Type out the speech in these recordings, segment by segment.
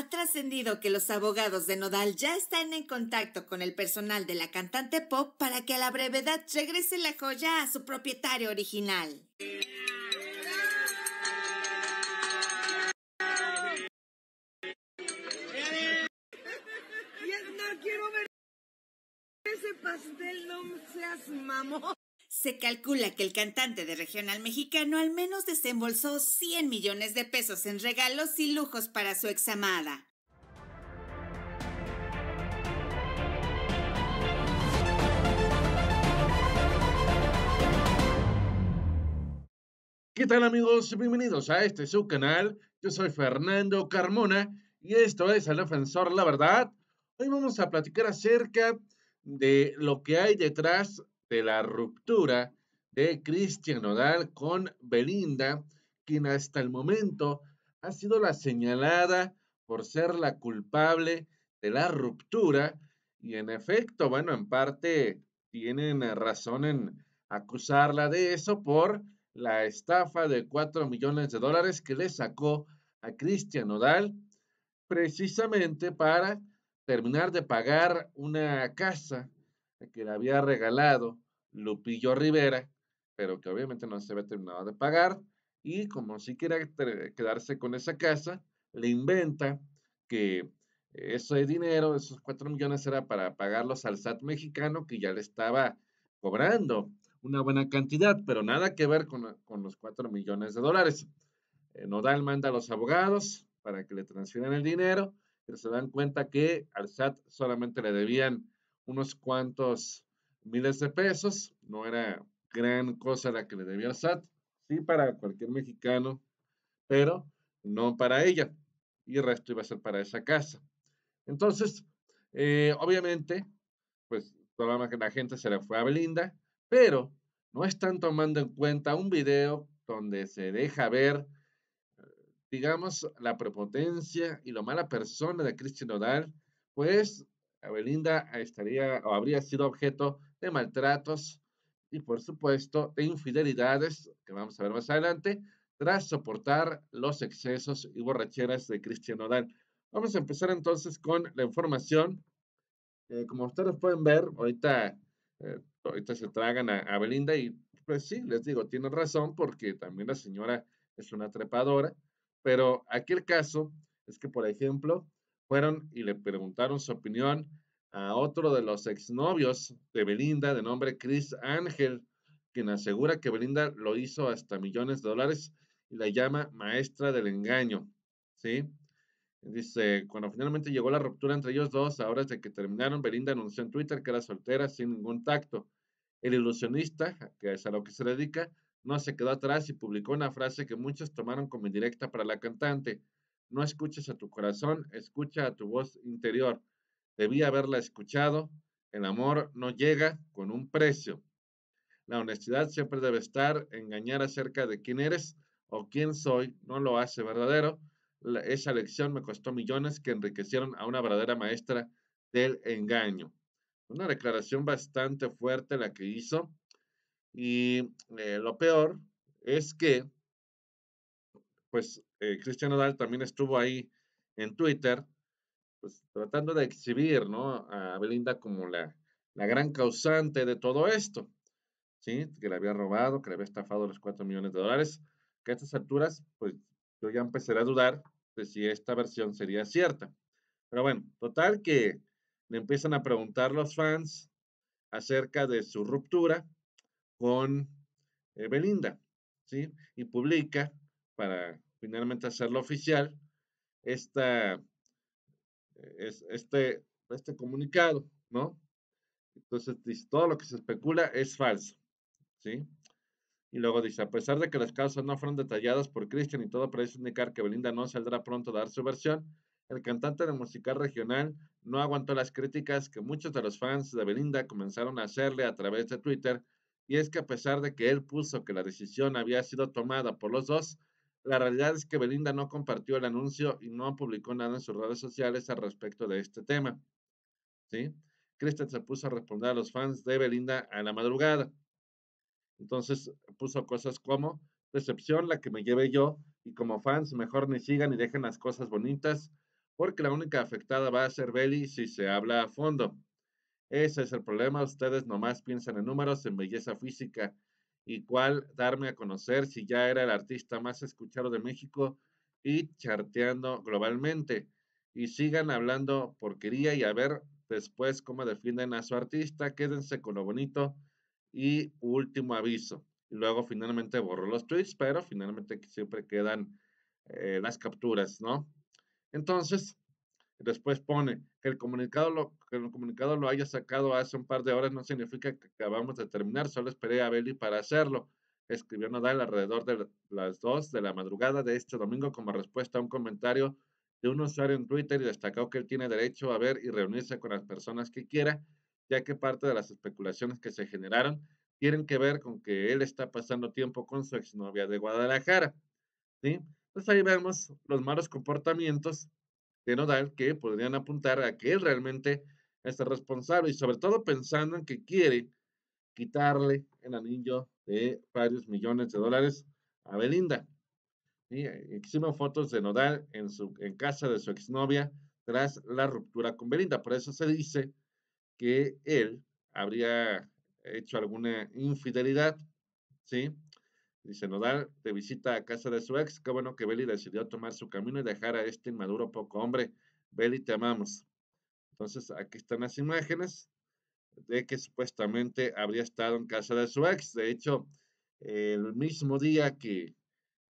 ha trascendido que los abogados de Nodal ya están en contacto con el personal de la cantante pop para que a la brevedad regrese la joya a su propietario original. quiero ver ese pastel, no se calcula que el cantante de regional mexicano al menos desembolsó 100 millones de pesos en regalos y lujos para su examada. ¿Qué tal amigos? Bienvenidos a este su canal. Yo soy Fernando Carmona y esto es El Defensor La Verdad. Hoy vamos a platicar acerca de lo que hay detrás de la ruptura de Cristian Nodal con Belinda, quien hasta el momento ha sido la señalada por ser la culpable de la ruptura. Y en efecto, bueno, en parte tienen eh, razón en acusarla de eso por la estafa de cuatro millones de dólares que le sacó a Cristian Nodal precisamente para terminar de pagar una casa que le había regalado Lupillo Rivera, pero que obviamente no se había terminado de pagar. Y como si quiera quedarse con esa casa, le inventa que ese dinero, esos cuatro millones, era para pagarlos al SAT mexicano, que ya le estaba cobrando una buena cantidad, pero nada que ver con, los cuatro millones de dólares. Eh, Nodal manda a los abogados para que le transfieran el dinero, pero se dan cuenta que al SAT solamente le debían unos cuantos miles de pesos, no era gran cosa la que le debía al SAT, sí para cualquier mexicano, pero no para ella, y el resto iba a ser para esa casa. Entonces, eh, obviamente, pues que la gente se le fue a Belinda, pero no están tomando en cuenta un video donde se deja ver, digamos, la prepotencia y lo mala persona de Cristian Nodal, pues Belinda estaría o habría sido objeto de maltratos y por supuesto de infidelidades, que vamos a ver más adelante, tras soportar los excesos y borracheras de Cristian odal Vamos a empezar entonces con la información. Eh, como ustedes pueden ver, ahorita, eh, ahorita se tragan a, a Belinda y pues sí, les digo, tienen razón porque también la señora es una trepadora, pero aquí el caso es que, por ejemplo, fueron y le preguntaron su opinión a otro de los exnovios de Belinda, de nombre Chris Ángel, quien asegura que Belinda lo hizo hasta millones de dólares y la llama maestra del engaño. ¿Sí? Dice, cuando finalmente llegó la ruptura entre ellos dos, horas de que terminaron, Belinda anunció en Twitter que era soltera sin ningún tacto. El ilusionista, que es a lo que se dedica, no se quedó atrás y publicó una frase que muchos tomaron como indirecta para la cantante. No escuches a tu corazón, escucha a tu voz interior. Debí haberla escuchado. El amor no llega con un precio. La honestidad siempre debe estar. Engañar acerca de quién eres o quién soy no lo hace verdadero. esa lección me costó millones que enriquecieron a una verdadera maestra del engaño. Una declaración bastante fuerte la que hizo. Y eh, lo peor es que, pues, Cristiano eh, Cristian también estuvo ahí en Twitter pues tratando de exhibir, ¿no? A Belinda como la, la gran causante de todo esto, ¿sí? Que le había robado, que le había estafado los 4 millones de dólares, que a estas alturas, pues yo ya empecé a dudar de si esta versión sería cierta. Pero bueno, total que le empiezan a preguntar los fans acerca de su ruptura con eh, Belinda, ¿sí? Y publica, para finalmente hacerlo oficial, esta es, este, este comunicado, ¿no? Entonces dice, todo lo que se especula es falso, ¿sí? Y luego dice, a pesar de que las causas no fueron detalladas por Christian y todo parece indicar que Belinda no saldrá pronto a dar su versión, el cantante de musical regional no aguantó las críticas que muchos de los fans de Belinda comenzaron a hacerle a través de Twitter, y es que a pesar de que él puso que la decisión había sido tomada por los dos, la realidad es que Belinda no compartió el anuncio y no publicó nada en sus redes sociales al respecto de este tema. ¿Sí? Kristen se puso a responder a los fans de Belinda a la madrugada. Entonces puso cosas como, decepción la que me lleve yo, y como fans mejor ni sigan ni dejen las cosas bonitas, porque la única afectada va a ser Belly si se habla a fondo. Ese es el problema, ustedes nomás piensan en números, en belleza física, y cuál darme a conocer si ya era el artista más escuchado de México y charteando globalmente. Y sigan hablando porquería y a ver después cómo defienden a su artista. Quédense con lo bonito. Y último aviso. Y luego finalmente borró los tweets, pero finalmente siempre quedan eh, las capturas, ¿no? Entonces, Después pone que el comunicado lo, que el comunicado lo haya sacado hace un par de horas no significa que acabamos de terminar, solo esperé a Beli para hacerlo. Escribió Nadal alrededor de las 2 de la madrugada de este domingo como respuesta a un comentario de un usuario en Twitter y destacó que él tiene derecho a ver y reunirse con las personas que quiera, ya que parte de las especulaciones que se generaron tienen que ver con que él está pasando tiempo con su exnovia de Guadalajara. ¿sí? Entonces ahí vemos los malos comportamientos de Nodal que podrían apuntar a que él realmente es el responsable y sobre todo pensando en que quiere quitarle el anillo de varios millones de dólares a Belinda. Y eh, hicimos fotos de Nodal en, su, en casa de su exnovia tras la ruptura con Belinda. Por eso se dice que él habría hecho alguna infidelidad, ¿sí? Dice, Nodal de visita a casa de su ex. Qué bueno que Belly decidió tomar su camino y dejar a este inmaduro poco hombre. Belly, te amamos. Entonces, aquí están las imágenes de que supuestamente habría estado en casa de su ex. De hecho, el mismo día que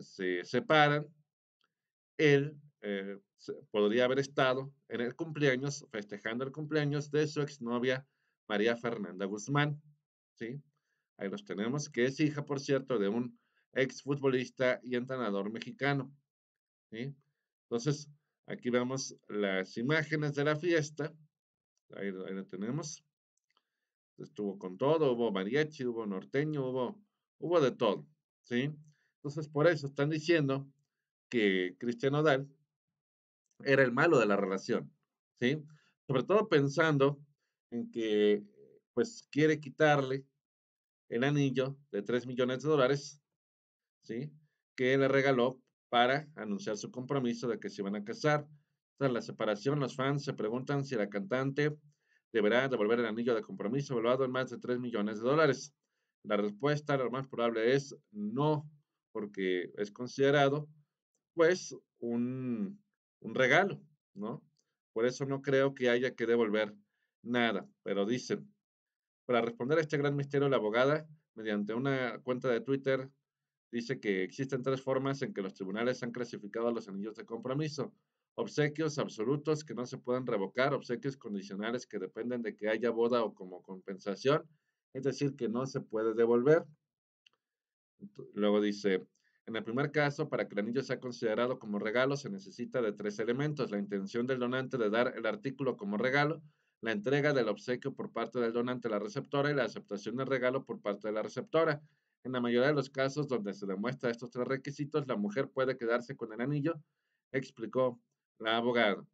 se separan, él eh, podría haber estado en el cumpleaños, festejando el cumpleaños de su exnovia María Fernanda Guzmán. ¿sí? Ahí los tenemos, que es hija, por cierto, de un exfutbolista y entrenador mexicano. Entonces, aquí vemos las imágenes de la fiesta. Ahí, lo tenemos. Estuvo con todo, hubo mariachi, hubo norteño, hubo, hubo de todo. ¿sí? Entonces, por eso están diciendo que Cristiano Odal era el malo de la relación. ¿sí? Sobre todo pensando en que pues quiere quitarle el anillo de 3 millones de dólares, ¿sí? Que le regaló para anunciar su compromiso de que se van a casar. Tras la separación, los fans se preguntan si la cantante deberá devolver el anillo de compromiso evaluado en más de 3 millones de dólares. La respuesta, lo más probable es no, porque es considerado, pues, un, un regalo, ¿no? Por eso no creo que haya que devolver nada, pero dicen, para responder a este gran misterio, la abogada, mediante una cuenta de Twitter, dice que existen tres formas en que los tribunales han clasificado los anillos de compromiso. Obsequios absolutos que no se pueden revocar, obsequios condicionales que dependen de que haya boda o como compensación, es decir, que no se puede devolver. Luego dice, en el primer caso, para que el anillo sea considerado como regalo, se necesita de tres elementos, la intención del donante de dar el artículo como regalo, la entrega del obsequio por parte del donante a la receptora y la aceptación del regalo por parte de la receptora. En la mayoría de los casos donde se demuestran estos tres requisitos, la mujer puede quedarse con el anillo, explicó la abogada.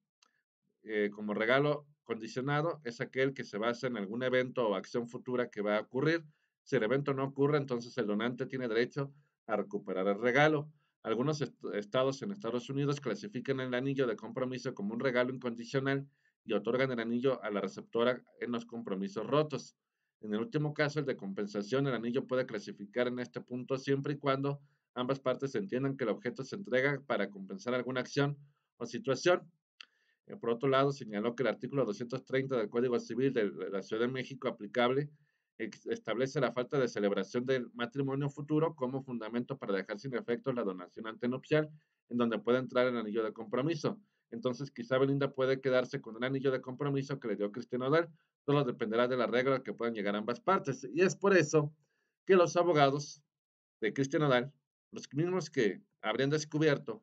Eh, como regalo condicionado es aquel que se basa en algún evento o acción futura que va a ocurrir. Si el evento no ocurre, entonces el donante tiene derecho a recuperar el regalo. Algunos estados en Estados Unidos clasifican el anillo de compromiso como un regalo incondicional y otorgan el anillo a la receptora en los compromisos rotos. En el último caso, el de compensación, el anillo puede clasificar en este punto siempre y cuando ambas partes entiendan que el objeto se entrega para compensar alguna acción o situación. Eh, por otro lado, señaló que el artículo 230 del Código Civil de la Ciudad de México aplicable establece la falta de celebración del matrimonio futuro como fundamento para dejar sin efecto la donación antenupcial, en donde puede entrar el anillo de compromiso. Entonces, quizá Belinda puede quedarse con el anillo de compromiso que le dio Cristian Odal. Solo dependerá de la regla que puedan llegar ambas partes. Y es por eso que los abogados de Cristian Odal, los mismos que habrían descubierto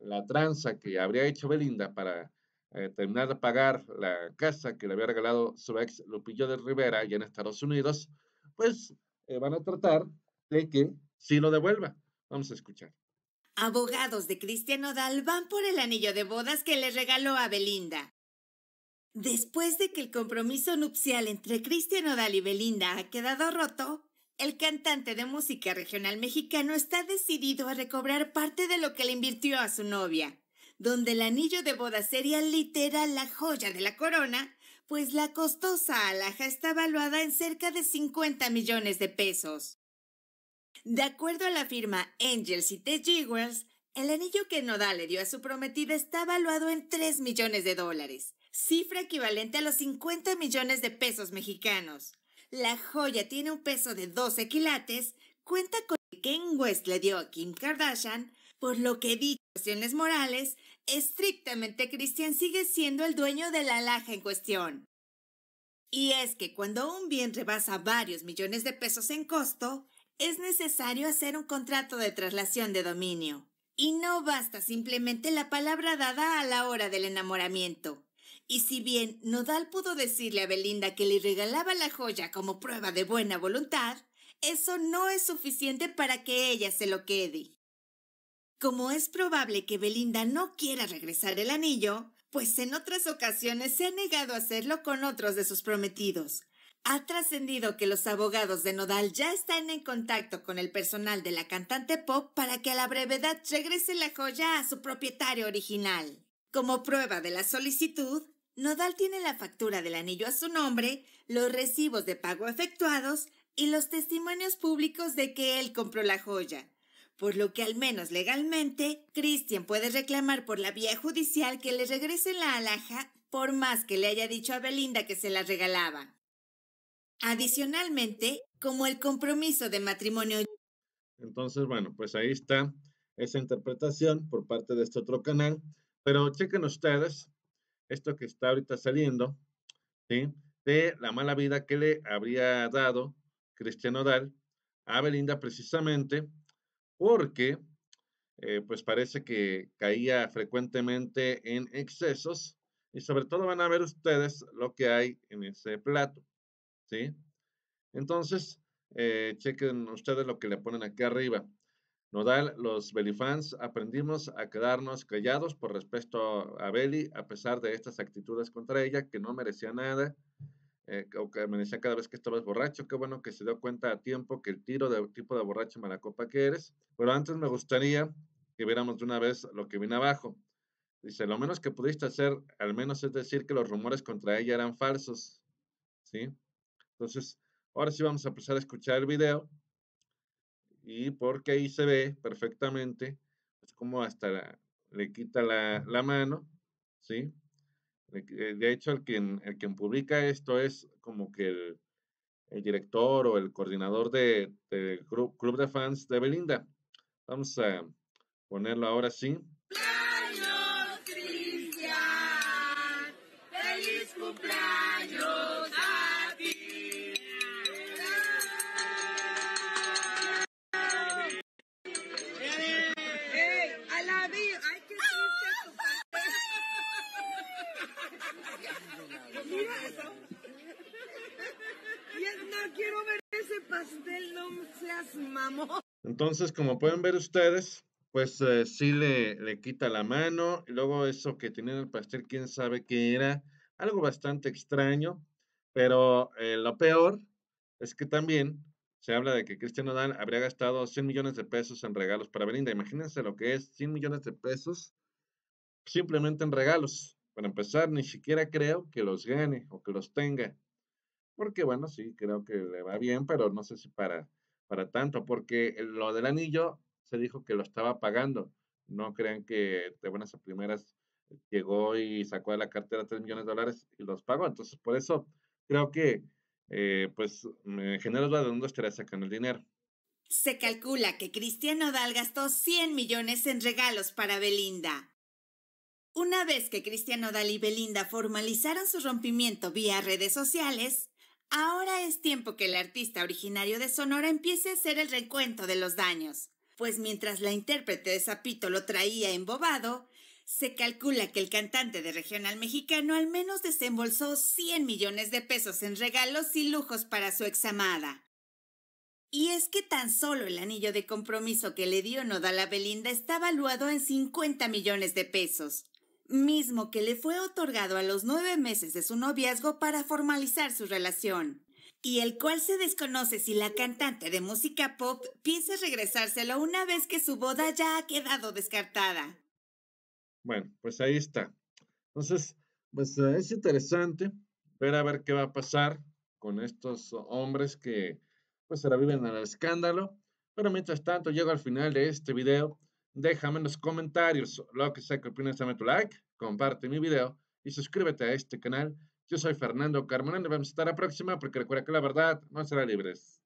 la tranza que habría hecho Belinda para eh, terminar de pagar la casa que le había regalado su ex Lupillo de Rivera allá en Estados Unidos, pues eh, van a tratar de que sí lo devuelva. Vamos a escuchar. Abogados de Cristian Odal van por el anillo de bodas que le regaló a Belinda. Después de que el compromiso nupcial entre Cristian Odal y Belinda ha quedado roto, el cantante de música regional mexicano está decidido a recobrar parte de lo que le invirtió a su novia, donde el anillo de bodas sería literal la joya de la corona, pues la costosa alhaja está valuada en cerca de 50 millones de pesos. De acuerdo a la firma Angels y Jewels, el anillo que Nodal le dio a su prometida está valuado en 3 millones de dólares, cifra equivalente a los 50 millones de pesos mexicanos. La joya tiene un peso de 12 quilates, cuenta con que Ken West le dio a Kim Kardashian, por lo que dichas cuestiones morales, estrictamente Christian sigue siendo el dueño de la laja en cuestión. Y es que cuando un bien rebasa varios millones de pesos en costo, es necesario hacer un contrato de traslación de dominio. Y no basta simplemente la palabra dada a la hora del enamoramiento. Y si bien Nodal pudo decirle a Belinda que le regalaba la joya como prueba de buena voluntad, eso no es suficiente para que ella se lo quede. Como es probable que Belinda no quiera regresar el anillo, pues en otras ocasiones se ha negado a hacerlo con otros de sus prometidos, ha trascendido que los abogados de Nodal ya están en contacto con el personal de la cantante pop para que a la brevedad regrese la joya a su propietario original. Como prueba de la solicitud, Nodal tiene la factura del anillo a su nombre, los recibos de pago efectuados y los testimonios públicos de que él compró la joya, por lo que al menos legalmente, Christian puede reclamar por la vía judicial que le regrese la alhaja por más que le haya dicho a Belinda que se la regalaba. Adicionalmente, como el compromiso de matrimonio. Entonces, bueno, pues ahí está esa interpretación por parte de este otro canal. Pero chequen ustedes esto que está ahorita saliendo, ¿sí? De la mala vida que le habría dado Cristiano Odal a Belinda precisamente porque, eh, pues parece que caía frecuentemente en excesos y sobre todo van a ver ustedes lo que hay en ese plato. ¿sí? Entonces, eh, chequen ustedes lo que le ponen aquí arriba. Nodal, los fans aprendimos a quedarnos callados por respecto a Belly a pesar de estas actitudes contra ella, que no merecía nada, eh, o que merecía cada vez que estabas borracho. Qué bueno que se dio cuenta a tiempo que el tiro de tipo de borracho malacopa que eres. Pero antes me gustaría que viéramos de una vez lo que viene abajo. Dice, lo menos que pudiste hacer, al menos es decir que los rumores contra ella eran falsos. ¿Sí? Entonces, ahora sí vamos a empezar a escuchar el video y porque ahí se ve perfectamente es pues, como hasta le quita la, mano, ¿sí? Eh, de hecho, el quien, el publica esto es como que el, director o el coordinador del de club de fans de Belinda. Vamos a ponerlo ahora sí. Entonces, como pueden ver ustedes, pues eh, sí le, le, quita la mano. Y luego eso que tenía en el pastel, quién sabe qué era. Algo bastante extraño. Pero eh, lo peor es que también se habla de que Cristiano Ronaldo habría gastado 100 millones de pesos en regalos para Belinda. Imagínense lo que es 100 millones de pesos simplemente en regalos. Para empezar, ni siquiera creo que los gane o que los tenga. Porque bueno, sí, creo que le va bien, pero no sé si para para tanto, porque lo del anillo se dijo que lo estaba pagando. No crean que de buenas a primeras llegó y sacó de la cartera 3 millones de dólares y los pagó. Entonces, por eso creo que, eh, pues, en la de dónde estaría sacando el dinero. Se calcula que Cristiano Dal gastó 100 millones en regalos para Belinda. Una vez que Cristiano Dal y Belinda formalizaron su rompimiento vía redes sociales, Ahora es tiempo que el artista originario de Sonora empiece a hacer el recuento de los daños, pues mientras la intérprete de Zapito lo traía embobado, se calcula que el cantante de regional mexicano al menos desembolsó 100 millones de pesos en regalos y lujos para su examada. Y es que tan solo el anillo de compromiso que le dio Nodal a Belinda está valuado en 50 millones de pesos mismo que le fue otorgado a los nueve meses de su noviazgo para formalizar su relación, y el cual se desconoce si la cantante de música pop piensa regresárselo una vez que su boda ya ha quedado descartada. Bueno, pues ahí está. Entonces, pues eh, es interesante ver a ver qué va a pasar con estos hombres que pues se la viven al escándalo. Pero mientras tanto, llego al final de este video. Déjame en los comentarios lo que sea que opinas, dame tu like, comparte mi video y suscríbete a este canal. Yo soy Fernando Carmona y vemos hasta la próxima porque recuerda que la verdad no será libres.